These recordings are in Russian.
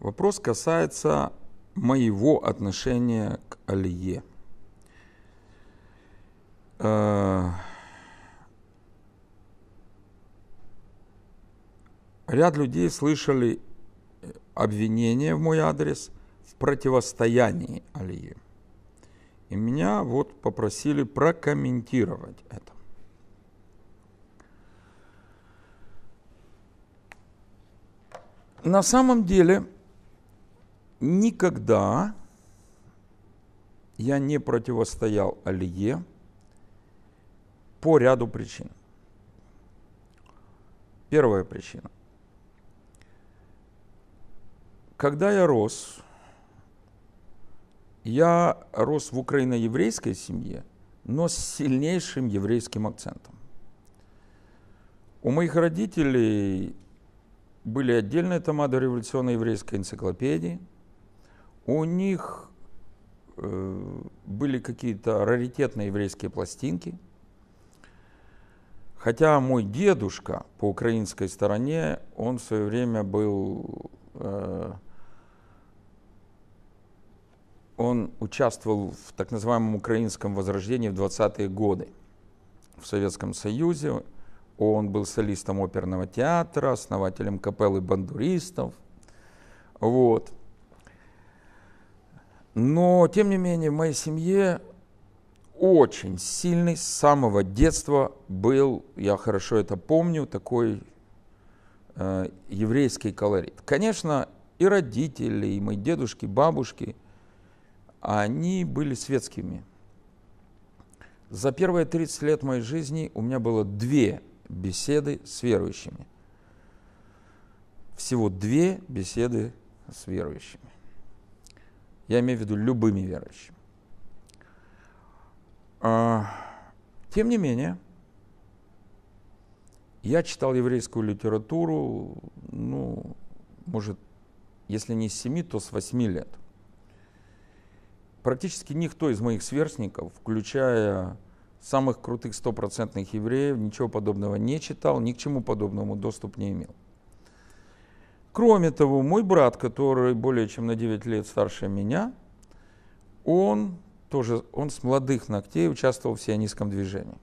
Вопрос касается моего отношения к Алие. Э, ряд людей слышали э, обвинения в мой адрес в противостоянии Алии. И меня вот попросили прокомментировать это. На самом деле, Никогда я не противостоял Алие по ряду причин. Первая причина. Когда я рос, я рос в украино-еврейской семье, но с сильнейшим еврейским акцентом. У моих родителей были отдельные тома до революционной еврейской энциклопедии – у них э, были какие-то раритетные еврейские пластинки. Хотя мой дедушка по украинской стороне, он в свое время был, э, он участвовал в так называемом украинском возрождении в 20-е годы в Советском Союзе. Он был солистом оперного театра, основателем капеллы бандуристов. Вот. Но, тем не менее, в моей семье очень сильный с самого детства был, я хорошо это помню, такой э, еврейский колорит. Конечно, и родители, и мои дедушки, бабушки, они были светскими. За первые 30 лет моей жизни у меня было две беседы с верующими. Всего две беседы с верующими. Я имею в виду любыми верующими. А, тем не менее, я читал еврейскую литературу, ну, может, если не с 7, то с 8 лет. Практически никто из моих сверстников, включая самых крутых стопроцентных евреев, ничего подобного не читал, ни к чему подобному доступ не имел. Кроме того, мой брат, который более чем на 9 лет старше меня, он тоже, он с молодых ногтей участвовал в сионистском движении.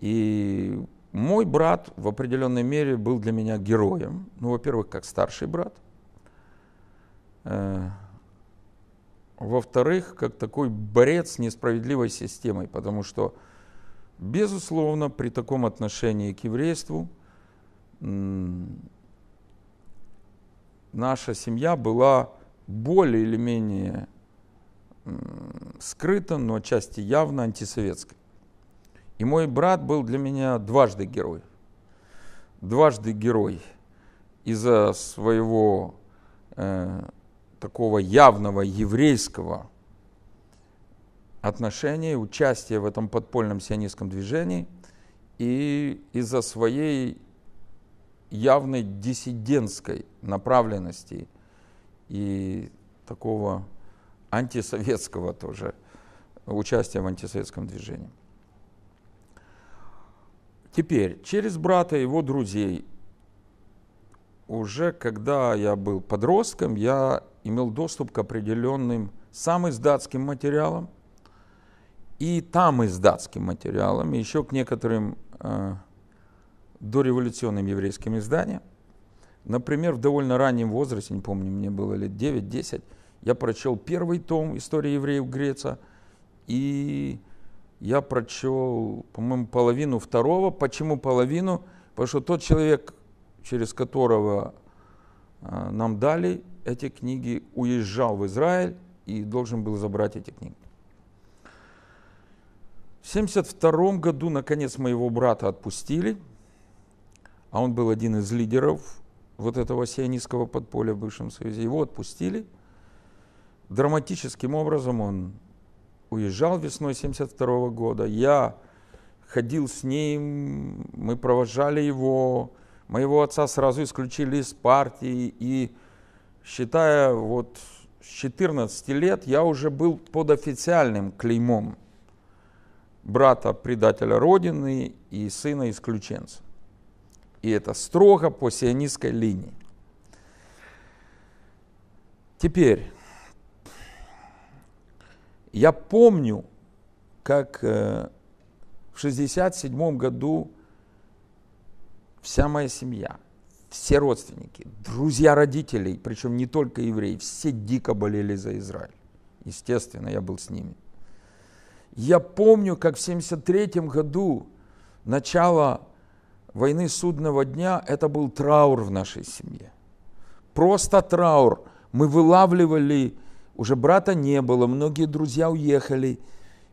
И мой брат в определенной мере был для меня героем. Ну, во-первых, как старший брат. Э, во-вторых, как такой борец с несправедливой системой, потому что, безусловно, при таком отношении к еврейству наша семья была более или менее скрыта, но отчасти явно антисоветской. И мой брат был для меня дважды герой. Дважды герой из-за своего э, такого явного еврейского отношения, участия в этом подпольном сионистском движении и из-за своей явной диссидентской направленности и такого антисоветского тоже участия в антисоветском движении. Теперь, через брата и его друзей, уже когда я был подростком, я имел доступ к определенным сам издатским материалам и там издатским материалам, и еще к некоторым э, дореволюционным еврейским изданиям. Например, в довольно раннем возрасте, не помню, мне было лет 9-10, я прочел первый том истории евреев Греца, и я прочел, по-моему, половину второго. Почему половину? Потому что тот человек, через которого э, нам дали эти книги, уезжал в Израиль и должен был забрать эти книги. В 1972 году, наконец, моего брата отпустили – а он был один из лидеров вот этого сионистского подполья в бывшем Союзе, его отпустили. Драматическим образом он уезжал весной 1972 года. Я ходил с ним, мы провожали его. Моего отца сразу исключили из партии. И считая вот с 14 лет, я уже был под официальным клеймом брата предателя Родины и сына исключенца. И это строго по сионистской линии. Теперь, я помню, как э, в 1967 году вся моя семья, все родственники, друзья родителей, причем не только евреи, все дико болели за Израиль. Естественно, я был с ними. Я помню, как в 1973 году начало войны судного дня это был траур в нашей семье. Просто траур. Мы вылавливали, уже брата не было, многие друзья уехали,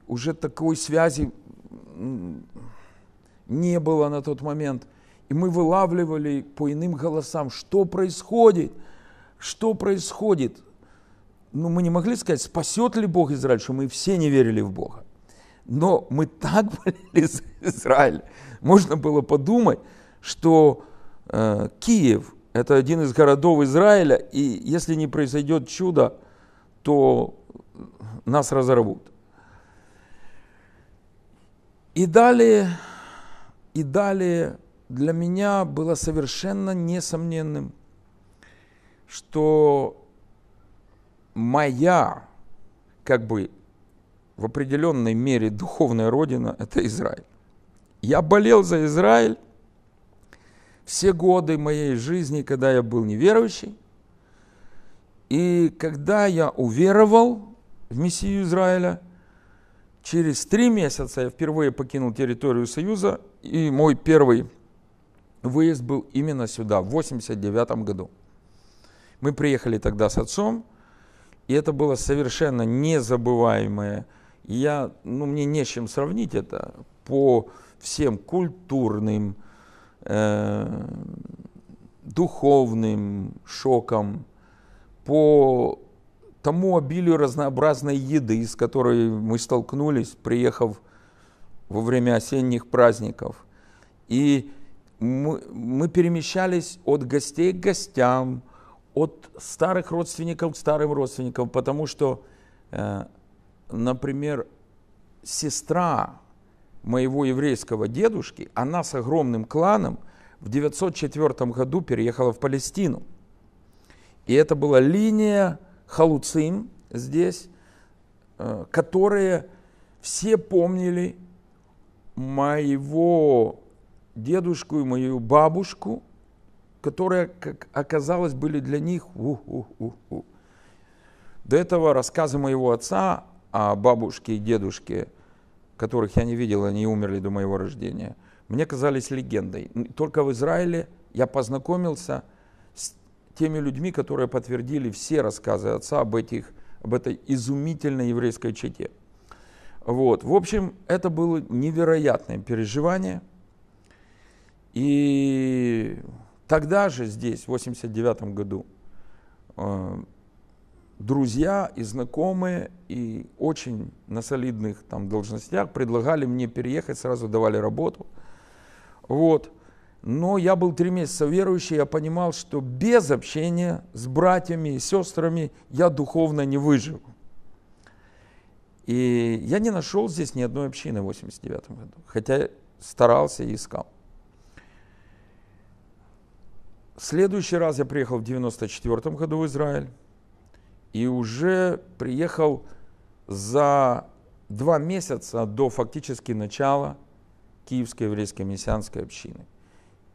уже такой связи не было на тот момент. И мы вылавливали по иным голосам, что происходит, что происходит. Ну, мы не могли сказать, спасет ли Бог Израиль, что мы все не верили в Бога. Но мы так болели за Израиль. Можно было подумать, что э, Киев – это один из городов Израиля, и если не произойдет чудо, то нас разорвут. И далее, и далее для меня было совершенно несомненным, что моя как бы в определенной мере духовная родина – это Израиль. Я болел за Израиль все годы моей жизни, когда я был неверующий. И когда я уверовал в Мессию Израиля, через три месяца я впервые покинул территорию Союза, и мой первый выезд был именно сюда, в 89 году. Мы приехали тогда с отцом, и это было совершенно незабываемое я, ну, мне не с чем сравнить это по всем культурным, э, духовным шокам, по тому обилию разнообразной еды, с которой мы столкнулись, приехав во время осенних праздников. И мы, мы перемещались от гостей к гостям, от старых родственников к старым родственникам, потому что э, например, сестра моего еврейского дедушки, она с огромным кланом в 904 году переехала в Палестину. И это была линия халуцим здесь, э, которые все помнили моего дедушку и мою бабушку, которые, как оказалось, были для них у -у -у -у. До этого рассказы моего отца а бабушки и дедушки, которых я не видел, они умерли до моего рождения, мне казались легендой. Только в Израиле я познакомился с теми людьми, которые подтвердили все рассказы отца об, этих, об этой изумительной еврейской чете. Вот. В общем, это было невероятное переживание. И тогда же здесь, в 89 году, э, друзья и знакомые, и очень на солидных там должностях предлагали мне переехать, сразу давали работу. Вот. Но я был три месяца верующий, я понимал, что без общения с братьями и сестрами я духовно не выживу. И я не нашел здесь ни одной общины в 89 году, хотя старался и искал. В следующий раз я приехал в 94 году в Израиль и уже приехал за два месяца до фактически начала Киевской еврейской мессианской общины.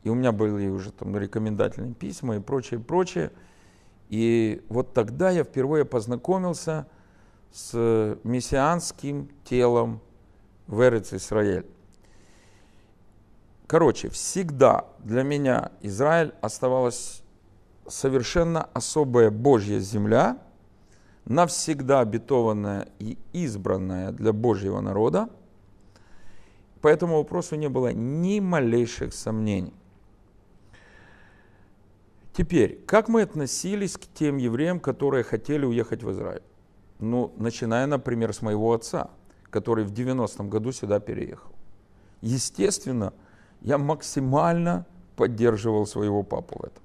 И у меня были уже там рекомендательные письма и прочее, прочее. И вот тогда я впервые познакомился с мессианским телом в Эрец Исраэль. Короче, всегда для меня Израиль оставалась совершенно особая Божья земля – навсегда обетованная и избранная для Божьего народа, по этому вопросу не было ни малейших сомнений. Теперь, как мы относились к тем евреям, которые хотели уехать в Израиль? Ну, начиная, например, с моего отца, который в 90-м году сюда переехал. Естественно, я максимально поддерживал своего папу в этом.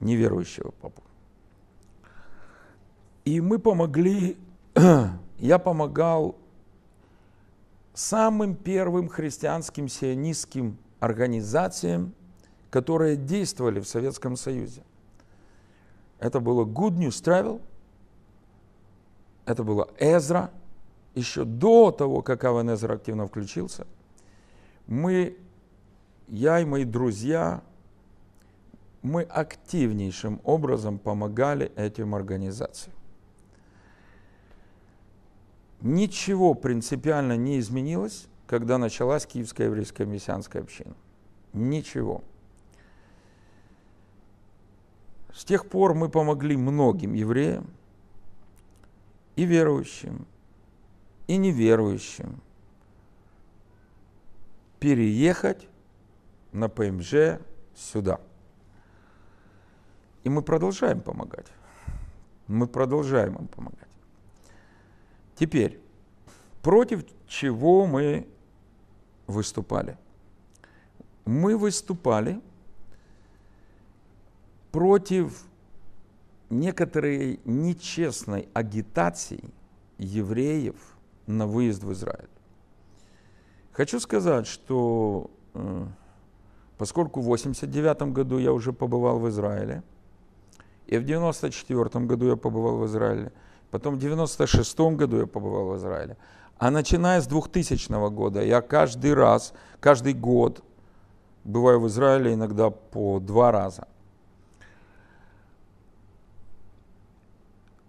Неверующего папу. И мы помогли, я помогал самым первым христианским сионистским организациям, которые действовали в Советском Союзе. Это было Good News Travel, это было Эзра, еще до того, как Авен Эзра активно включился, мы, я и мои друзья, мы активнейшим образом помогали этим организациям. Ничего принципиально не изменилось, когда началась Киевская еврейская мессианская община. Ничего. С тех пор мы помогли многим евреям, и верующим, и неверующим переехать на ПМЖ сюда. И мы продолжаем помогать. Мы продолжаем им помогать. Теперь, против чего мы выступали? Мы выступали против некоторой нечестной агитации евреев на выезд в Израиль. Хочу сказать, что э, поскольку в 89 году я уже побывал в Израиле, и в 94 году я побывал в Израиле – Потом в 96 году я побывал в Израиле. А начиная с 2000 года я каждый раз, каждый год бываю в Израиле иногда по два раза.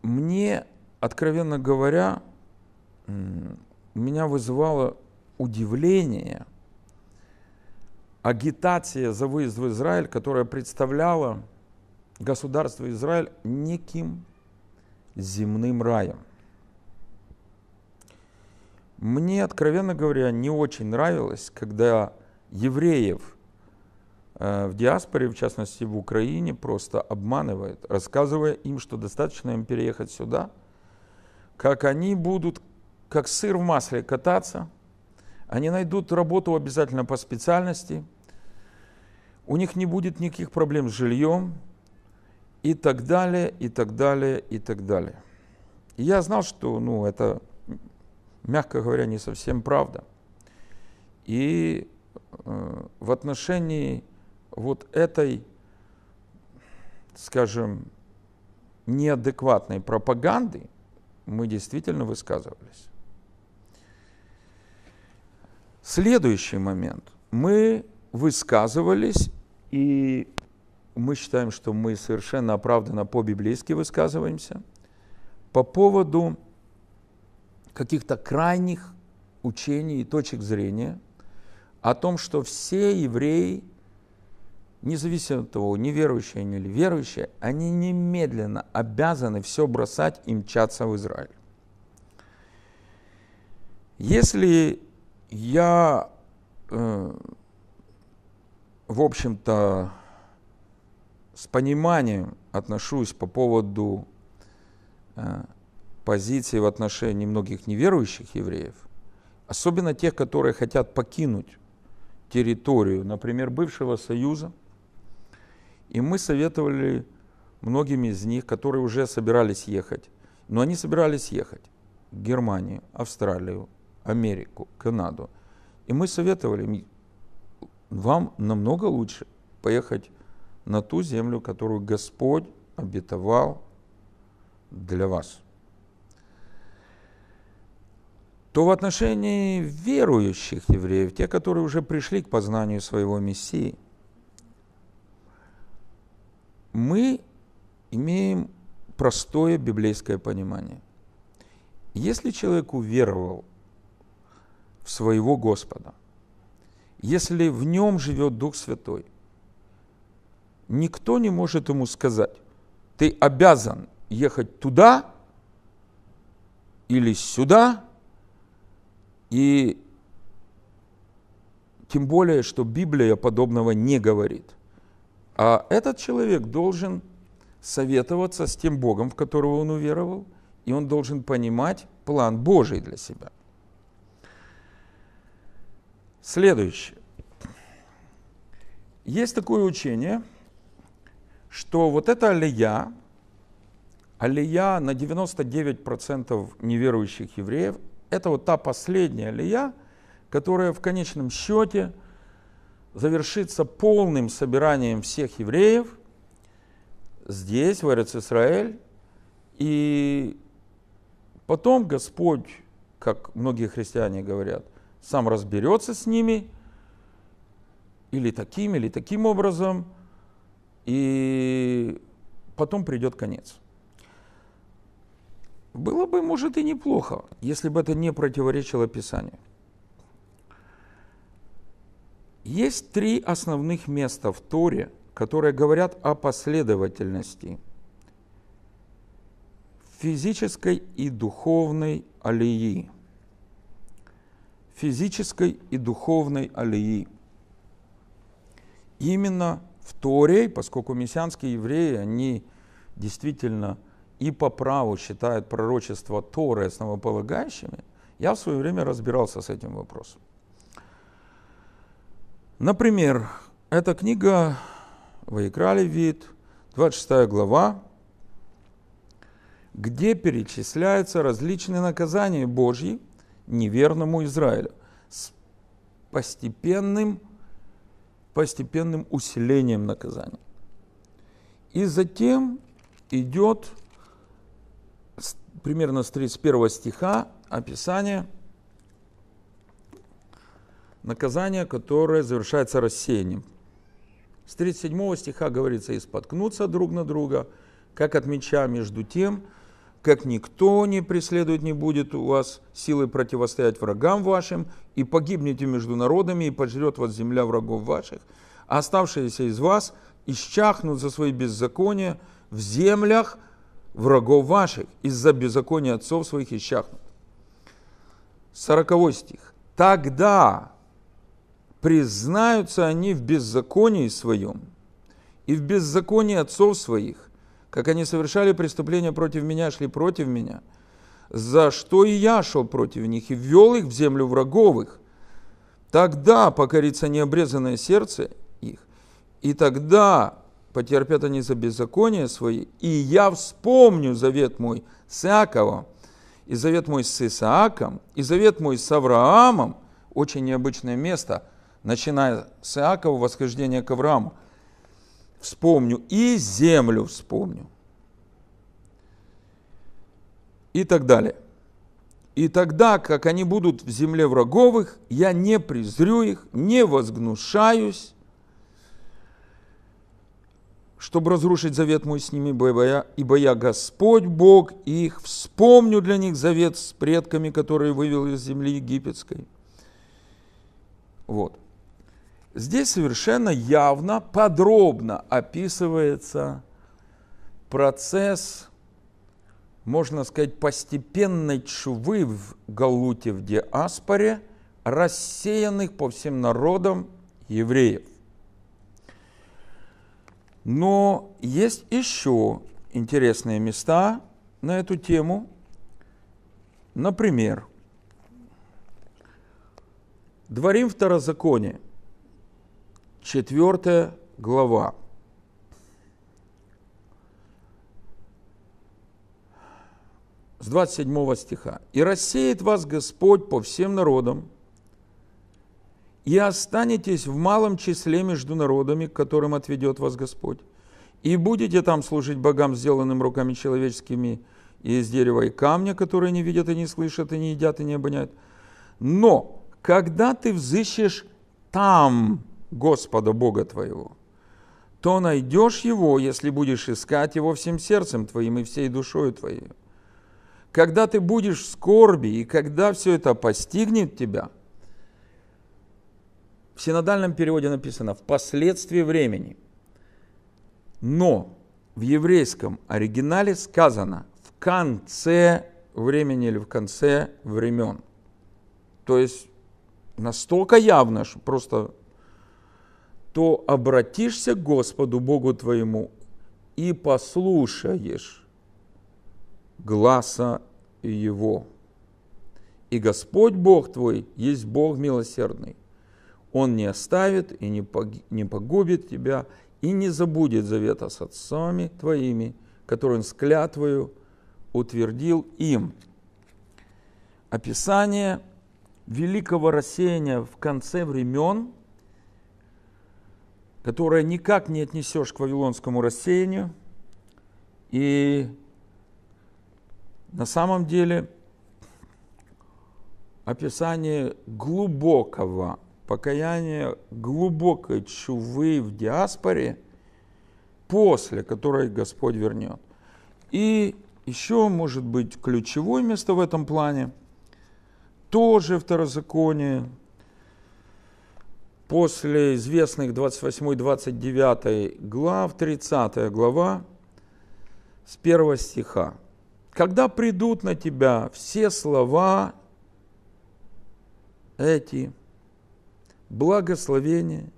Мне, откровенно говоря, меня вызывало удивление агитация за выезд в Израиль, которая представляла государство Израиль неким земным раем. Мне, откровенно говоря, не очень нравилось, когда евреев э, в диаспоре, в частности в Украине, просто обманывают, рассказывая им, что достаточно им переехать сюда, как они будут как сыр в масле кататься, они найдут работу обязательно по специальности, у них не будет никаких проблем с жильем, и так далее, и так далее, и так далее. И я знал, что ну, это, мягко говоря, не совсем правда. И э, в отношении вот этой, скажем, неадекватной пропаганды мы действительно высказывались. Следующий момент. Мы высказывались и мы считаем, что мы совершенно оправданно по-библейски высказываемся по поводу каких-то крайних учений и точек зрения о том, что все евреи, независимо от того, неверующие они или верующие, они немедленно обязаны все бросать и мчаться в Израиль. Если я, э, в общем-то, с пониманием отношусь по поводу э, позиции в отношении многих неверующих евреев, особенно тех, которые хотят покинуть территорию, например, бывшего Союза. И мы советовали многим из них, которые уже собирались ехать, но они собирались ехать в Германию, Австралию, Америку, Канаду. И мы советовали им, вам намного лучше поехать на ту землю, которую Господь обетовал для вас. То в отношении верующих евреев, те, которые уже пришли к познанию своего Мессии, мы имеем простое библейское понимание. Если человек уверовал в своего Господа, если в нем живет Дух Святой – никто не может ему сказать, ты обязан ехать туда или сюда, и тем более, что Библия подобного не говорит. А этот человек должен советоваться с тем Богом, в которого он уверовал, и он должен понимать план Божий для себя. Следующее. Есть такое учение – что вот эта алия, алия на 99% неверующих евреев, это вот та последняя алия, которая в конечном счете завершится полным собиранием всех евреев здесь, в Израиль, и потом Господь, как многие христиане говорят, сам разберется с ними, или таким, или таким образом – и потом придет конец. Было бы, может, и неплохо, если бы это не противоречило Писанию. Есть три основных места в Торе, которые говорят о последовательности физической и духовной алии. Физической и духовной алии. Именно – в Торе, поскольку мессианские евреи, они действительно и по праву считают пророчество Торы основополагающими, я в свое время разбирался с этим вопросом. Например, эта книга «Воекрали вид», 26 глава, где перечисляются различные наказания Божьи неверному Израилю с постепенным постепенным усилением наказания. И затем идет примерно с 31 стиха описание наказания, которое завершается рассеянием. С 37 стиха говорится «И споткнуться друг на друга, как от меча между тем, как никто не преследует, не будет у вас силы противостоять врагам вашим, и погибнете между народами, и пожрет вас земля врагов ваших, а оставшиеся из вас исчахнут за свои беззакония в землях врагов ваших, из-за беззакония отцов своих исчахнут. Сороковой стих. Тогда признаются они в беззаконии своем и в беззаконии отцов своих – как они совершали преступления против меня, шли против меня, за что и я шел против них и ввел их в землю враговых. Тогда покорится необрезанное сердце их, и тогда потерпят они за беззаконие свои, и я вспомню завет мой с Иаковом, и завет мой с Исааком, и завет мой с Авраамом, очень необычное место, начиная с Иакова, восхождение к Аврааму, вспомню, и землю вспомню. И так далее. И тогда, как они будут в земле враговых, я не презрю их, не возгнушаюсь, чтобы разрушить завет мой с ними, ибо я, ибо я Господь Бог их, вспомню для них завет с предками, которые вывел из земли египетской. Вот. Здесь совершенно явно, подробно описывается процесс, можно сказать, постепенной чувы в Галуте, в диаспоре, рассеянных по всем народам евреев. Но есть еще интересные места на эту тему. Например, Дворим Второзаконие, Четвертая глава. С 27 стиха. «И рассеет вас Господь по всем народам, и останетесь в малом числе между народами, к которым отведет вас Господь, и будете там служить богам, сделанным руками человеческими, и из дерева и камня, которые не видят и не слышат, и не едят и не обоняют. Но когда ты взыщешь там Господа Бога твоего, то найдешь его, если будешь искать его всем сердцем твоим и всей душою твоей. Когда ты будешь в скорби и когда все это постигнет тебя, в синодальном переводе написано «впоследствии времени». Но в еврейском оригинале сказано «в конце времени» или «в конце времен». То есть настолько явно, что просто то обратишься к Господу Богу твоему и послушаешь гласа Его. И Господь Бог твой есть Бог милосердный. Он не оставит и не погубит тебя, и не забудет завета с отцами твоими, который он с клятвою утвердил им. Описание великого рассеяния в конце времен – которое никак не отнесешь к вавилонскому рассеянию. И на самом деле описание глубокого покаяния, глубокой чувы в диаспоре, после которой Господь вернет. И еще, может быть, ключевое место в этом плане, тоже второзаконие, После известных 28-29 глав, 30 глава, с первого стиха. «Когда придут на тебя все слова эти, благословения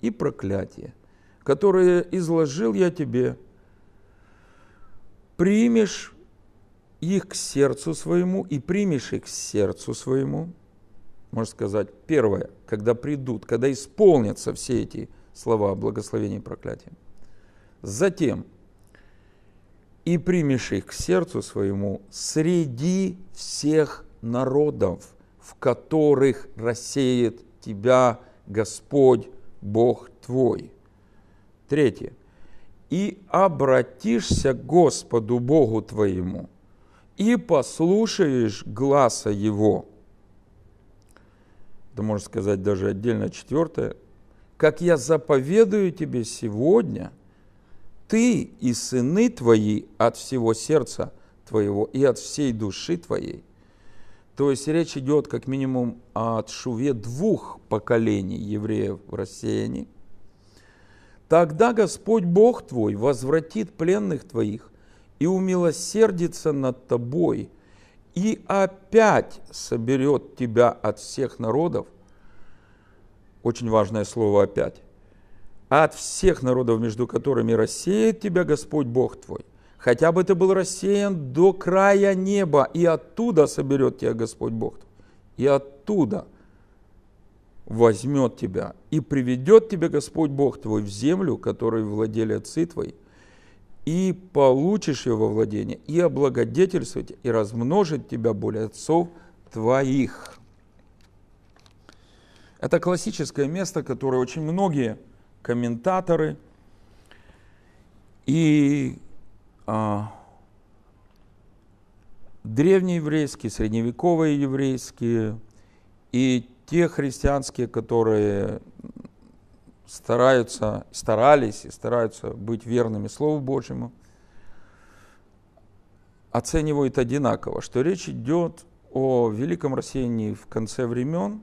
и проклятия, которые изложил я тебе, примешь их к сердцу своему и примешь их к сердцу своему, можно сказать, первое, когда придут, когда исполнятся все эти слова благословения и проклятия. Затем, и примешь их к сердцу своему среди всех народов, в которых рассеет тебя Господь, Бог твой. Третье. И обратишься к Господу Богу твоему, и послушаешь гласа Его – это можно сказать даже отдельно четвертое, как я заповедую тебе сегодня, ты и сыны твои от всего сердца твоего и от всей души твоей. То есть речь идет как минимум о шуве двух поколений евреев в рассеянии. Тогда Господь Бог твой возвратит пленных твоих и умилосердится над тобой – и опять соберет тебя от всех народов, очень важное слово опять, от всех народов, между которыми рассеет тебя Господь Бог твой, хотя бы ты был рассеян до края неба, и оттуда соберет тебя Господь Бог твой, и оттуда возьмет тебя, и приведет тебя Господь Бог твой в землю, которой владели отцы твои – и получишь ее во владение, и облагодетельствует, и размножит тебя более отцов твоих. Это классическое место, которое очень многие комментаторы и а, древнееврейские, средневековые еврейские и те христианские, которые стараются, старались и стараются быть верными Слову Божьему, оценивают одинаково, что речь идет о великом рассеянии в конце времен,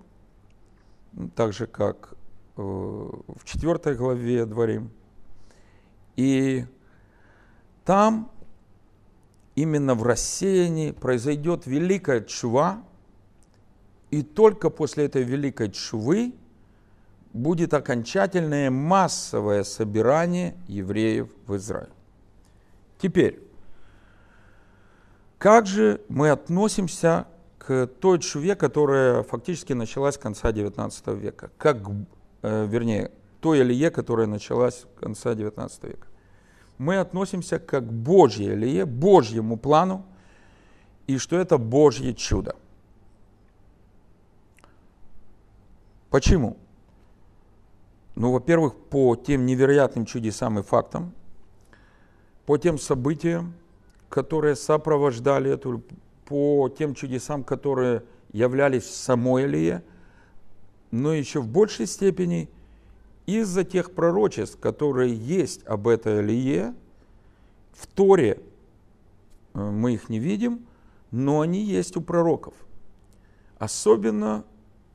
ну, так же как э, в 4 главе Дворим. И там именно в рассеянии произойдет великая чува, и только после этой великой чувы будет окончательное массовое собирание евреев в Израиль. Теперь, как же мы относимся к той чуве, которая фактически началась с конца XIX века? Как, э, вернее, той Алие, которая началась с конца XIX века? Мы относимся как к Божьей Алие, Божьему плану, и что это Божье чудо. Почему? Ну, во-первых, по тем невероятным чудесам и фактам, по тем событиям, которые сопровождали эту, по тем чудесам, которые являлись в Самойле, но еще в большей степени из-за тех пророчеств, которые есть об этой Алие, в Торе э, мы их не видим, но они есть у пророков. Особенно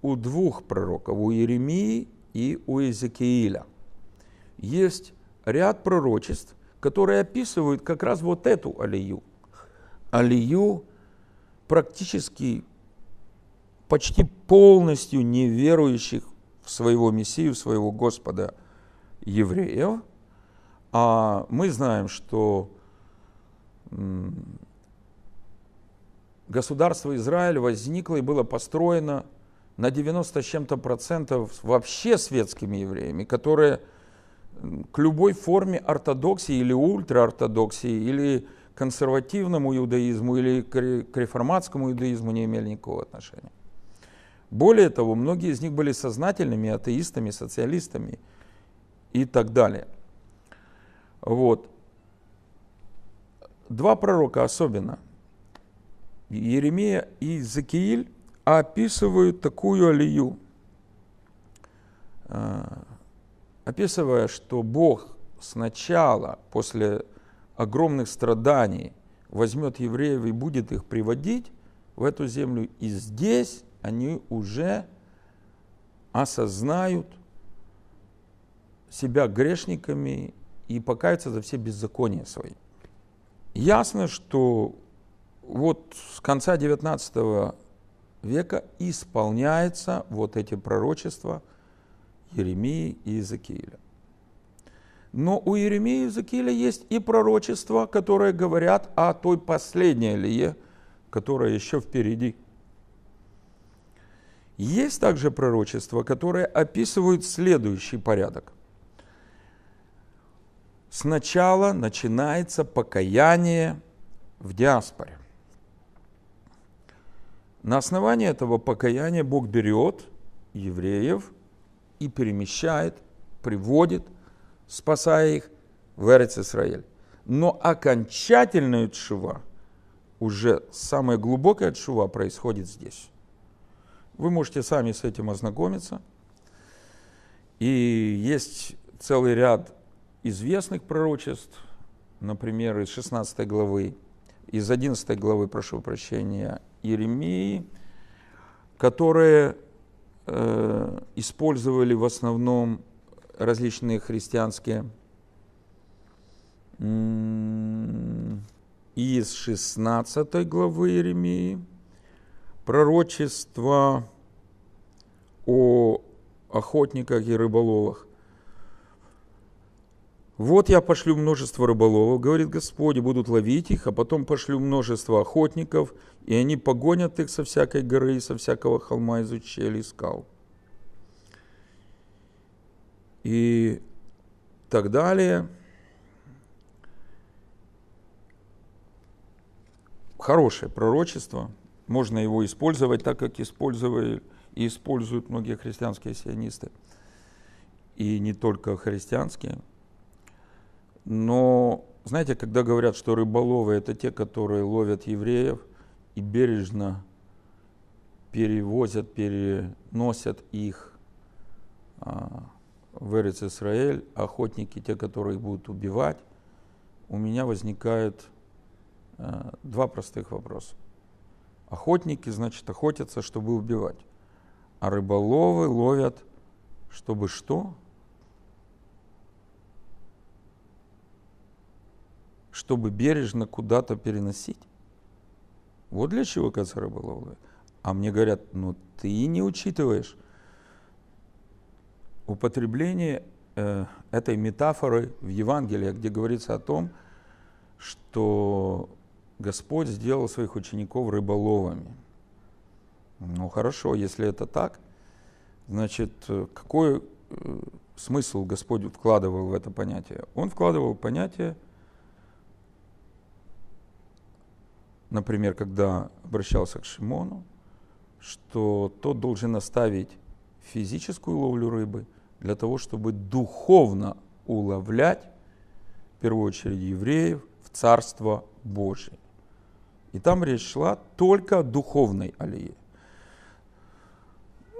у двух пророков, у Иеремии и у Иезекииля. Есть ряд пророчеств, которые описывают как раз вот эту алию. Алию практически почти полностью неверующих в своего Мессию, в своего Господа евреев. А мы знаем, что государство Израиль возникло и было построено – на 90 с чем-то процентов вообще светскими евреями, которые к любой форме ортодоксии или ультраортодоксии, или консервативному иудаизму, или к реформатскому иудаизму не имели никакого отношения. Более того, многие из них были сознательными атеистами, социалистами и так далее. Вот. Два пророка особенно, Еремия и Закииль, описывают такую алию, а, описывая, что Бог сначала, после огромных страданий, возьмет евреев и будет их приводить в эту землю, и здесь они уже осознают себя грешниками и покаются за все беззакония свои. Ясно, что вот с конца 19 века исполняется вот эти пророчества Еремии и Иезекииля. Но у Еремии и Иезекииля есть и пророчества, которые говорят о той последней лие, которая еще впереди. Есть также пророчества, которые описывают следующий порядок. Сначала начинается покаяние в диаспоре. На основании этого покаяния Бог берет евреев и перемещает, приводит, спасая их в Эрец Исраиль. Но окончательная чува, уже самая глубокая чува происходит здесь. Вы можете сами с этим ознакомиться. И есть целый ряд известных пророчеств, например, из 16 главы, из 11 главы, прошу прощения, Иеремии, которые э, использовали в основном различные христианские из 16 главы Иеремии, пророчество о охотниках и рыболовах, «Вот я пошлю множество рыболовов, — говорит Господь, — будут ловить их, а потом пошлю множество охотников, и они погонят их со всякой горы, со всякого холма, из ущелий, скал». И так далее. Хорошее пророчество, можно его использовать так, как использовали и используют многие христианские сионисты, и не только христианские – но, знаете, когда говорят, что рыболовы это те, которые ловят евреев и бережно перевозят, переносят их а, в Эрец Исраэль, охотники, те, которые их будут убивать, у меня возникает а, два простых вопроса. Охотники, значит, охотятся, чтобы убивать, а рыболовы ловят, чтобы что? чтобы бережно куда-то переносить. Вот для чего Кацара была уловлена. А мне говорят, ну ты не учитываешь употребление э, этой метафоры в Евангелии, где говорится о том, что Господь сделал своих учеников рыболовами. Ну хорошо, если это так, значит, какой э, смысл Господь вкладывал в это понятие? Он вкладывал понятие например, когда обращался к Шимону, что тот должен оставить физическую ловлю рыбы для того, чтобы духовно уловлять, в первую очередь, евреев в Царство Божие. И там речь шла только о духовной алие.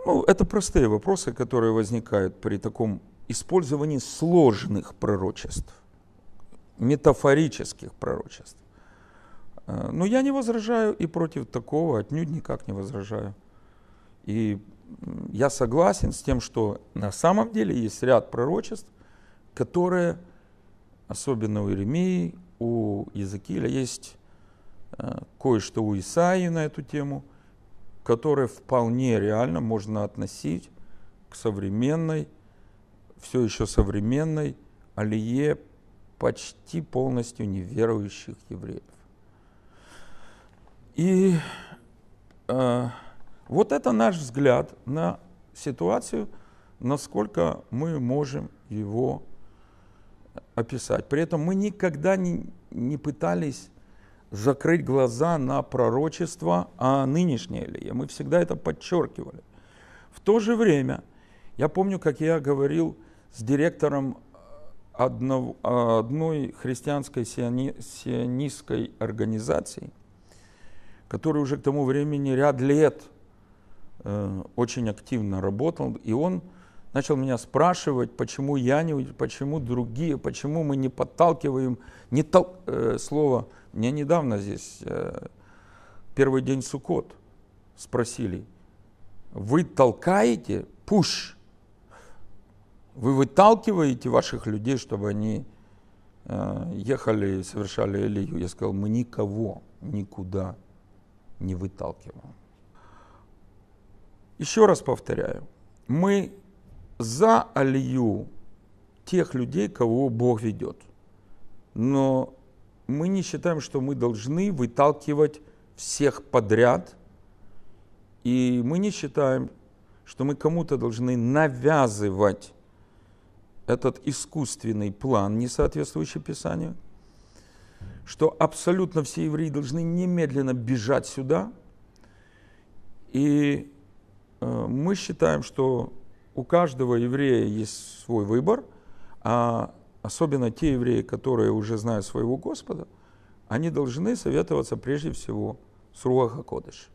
Ну, это простые вопросы, которые возникают при таком использовании сложных пророчеств, метафорических пророчеств. Э, Но ну, я не возражаю и против такого отнюдь никак не возражаю. И я согласен с тем, что на самом деле есть ряд пророчеств, которые, особенно у Иеремии, у Езекииля, есть э, кое-что у Исаии на эту тему, которые вполне реально можно относить к современной, все еще современной алие почти полностью неверующих евреев. И э, вот это наш взгляд на ситуацию, насколько мы можем его описать. При этом мы никогда не, не пытались закрыть глаза на пророчество о а нынешней Илии. Мы всегда это подчеркивали. В то же время, я помню, как я говорил с директором одного, одной христианской сионистской организации – который уже к тому времени ряд лет э, очень активно работал, и он начал меня спрашивать, почему я не, почему другие, почему мы не подталкиваем, не тол, э, слово, мне недавно здесь э, первый день Сукот спросили, вы толкаете, пуш, вы выталкиваете ваших людей, чтобы они э, ехали совершали Элию. Я сказал, мы никого никуда не выталкиваем. Еще раз повторяю, мы за Алию тех людей, кого Бог ведет. Но мы не считаем, что мы должны выталкивать всех подряд. И мы не считаем, что мы кому-то должны навязывать этот искусственный план, не соответствующий Писанию – что абсолютно все евреи должны немедленно бежать сюда. И э, мы считаем, что у каждого еврея есть свой выбор, а особенно те евреи, которые уже знают своего Господа, они должны советоваться прежде всего с Руаха Кодыш.